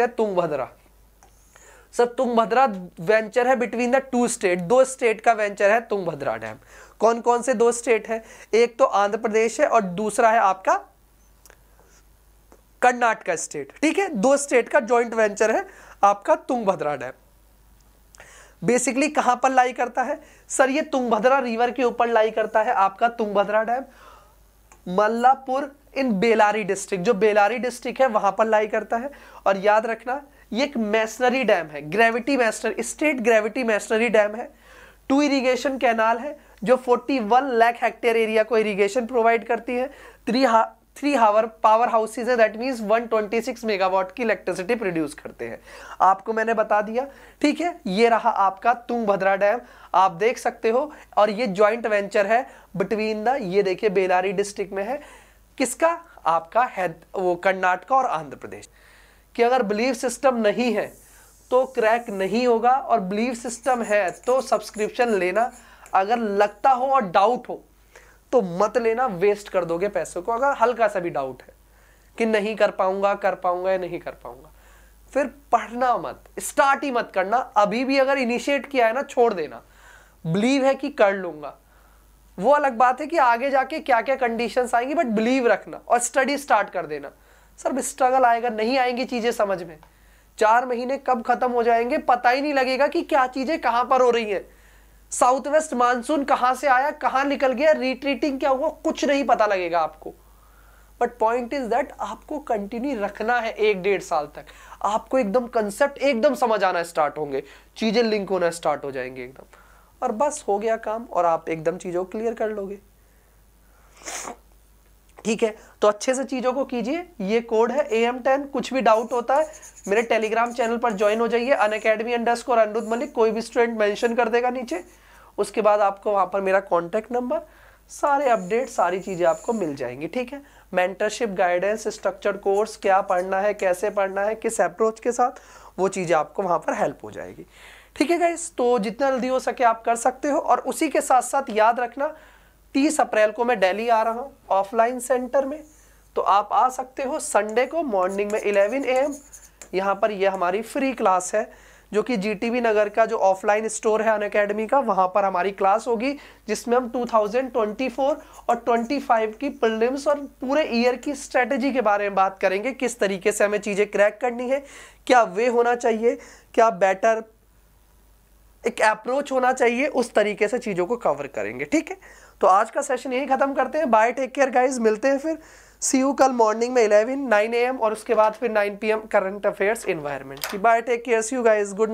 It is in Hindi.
सकते हैं तुंगभद्रा सर तुंगभद्रा वेंचर है बिटवीन द टू स्टेट दो स्टेट का वेंचर है तुंगभद्रा डैम कौन कौन से दो स्टेट है एक तो आंध्र प्रदेश है और दूसरा है आपका कर्नाटका स्टेट ठीक है दो स्टेट का जॉइंट वेंचर है आपका तुंगभद्रा डैम बेसिकली कहां पर लाई करता है सर ये तुंगभद्रा रिवर के ऊपर लाई करता है आपका Tungabhadra dam Mallapur in Bellary district जो बेलारी डिस्ट्रिक्ट है वहां पर लाई करता है और याद रखना ये एक मैसनरी डैम है gravity masonry state gravity masonry dam है टू इरिगेशन कैनाल है जो 41 लाख हेक्टेयर एरिया को इरिगेशन प्रोवाइड करती है three three hour power houses है दैट मीन्स 126 मेगावाट की इलेक्ट्रिसिटी प्रोड्यूस करते हैं आपको मैंने बता दिया ठीक है ये रहा आपका भद्रा डैम आप देख सकते हो और ये ज्वाइंट वेंचर है बिटवीन द ये देखिए बेलारी डिस्ट्रिक्ट में है किसका आपका है वो कर्नाटका और आंध्र प्रदेश कि अगर बिलीव सिस्टम नहीं है तो क्रैक नहीं होगा और बिलीव सिस्टम है तो सब्सक्रिप्शन लेना अगर लगता हो और डाउट हो तो मत लेना वेस्ट कर दोगे पैसों को अगर हल्का सा भी डाउट है कि नहीं कर पाऊंगा कर पाऊंगा या नहीं कर पाऊंगा फिर पढ़ना मत स्टार्ट ही मत करना अभी भी अगर इनिशिएट किया है ना छोड़ देना बिलीव है कि कर लूंगा वो अलग बात है कि आगे जाके क्या क्या कंडीशन आएंगी बट बिलीव रखना और स्टडी स्टार्ट कर देना सर स्ट्रगल आएगा नहीं आएंगी चीज़ें समझ में चार महीने कब खत्म हो जाएंगे पता ही नहीं लगेगा कि क्या चीज़ें कहां पर हो रही हैं साउथ वेस्ट मानसून कहां से आया कहां निकल गया रिट्रीटिंग क्या हुआ कुछ नहीं पता लगेगा आपको बट पॉइंट इज दैट आपको कंटिन्यू रखना है एक डेढ़ साल तक आपको एकदम कंसेप्ट एकदम समझ आना स्टार्ट होंगे चीज़ें लिंक होना स्टार्ट हो जाएंगी एकदम और बस हो गया काम और आप एकदम चीज़ों को क्लियर कर लोगे ठीक है तो अच्छे से चीज़ों को कीजिए ये कोड है ए एम टेन कुछ भी डाउट होता है मेरे टेलीग्राम चैनल पर ज्वाइन हो जाइए Unacademy underscore Anirudh Malik कोई भी स्टूडेंट मेंशन कर देगा नीचे उसके बाद आपको वहाँ पर मेरा कॉन्टैक्ट नंबर सारे अपडेट सारी चीज़ें आपको मिल जाएंगी ठीक है मेंटरशिप गाइडेंस स्ट्रक्चर कोर्स क्या पढ़ना है कैसे पढ़ना है किस अप्रोच के साथ वो चीज़ें आपको वहाँ पर हेल्प हो जाएगी ठीक है गाइस तो जितना जल्दी हो सके आप कर सकते हो और उसी के साथ साथ याद रखना तीस अप्रैल को मैं दिल्ली आ रहा हूँ ऑफलाइन सेंटर में तो आप आ सकते हो संडे को मॉर्निंग में इलेवन ए एम यहाँ पर यह हमारी फ्री क्लास है जो कि जीटीबी नगर का जो ऑफलाइन स्टोर है अन अकेडमी का वहाँ पर हमारी क्लास होगी जिसमें हम 2024 और 25 की प्रिलिम्स और पूरे ईयर की स्ट्रेटजी के बारे में बात करेंगे किस तरीके से हमें चीज़ें क्रैक करनी है क्या वे होना चाहिए क्या बेटर एक अप्रोच होना चाहिए उस तरीके से चीज़ों को कवर करेंगे ठीक है तो आज का सेशन यही ख़त्म करते हैं बाय टेक केयर गाइज मिलते हैं फिर सी यू कल मॉर्निंग में इलेवन नाइन ए एम और उसके बाद फिर nine P M current affairs environment की bye take care see you guys good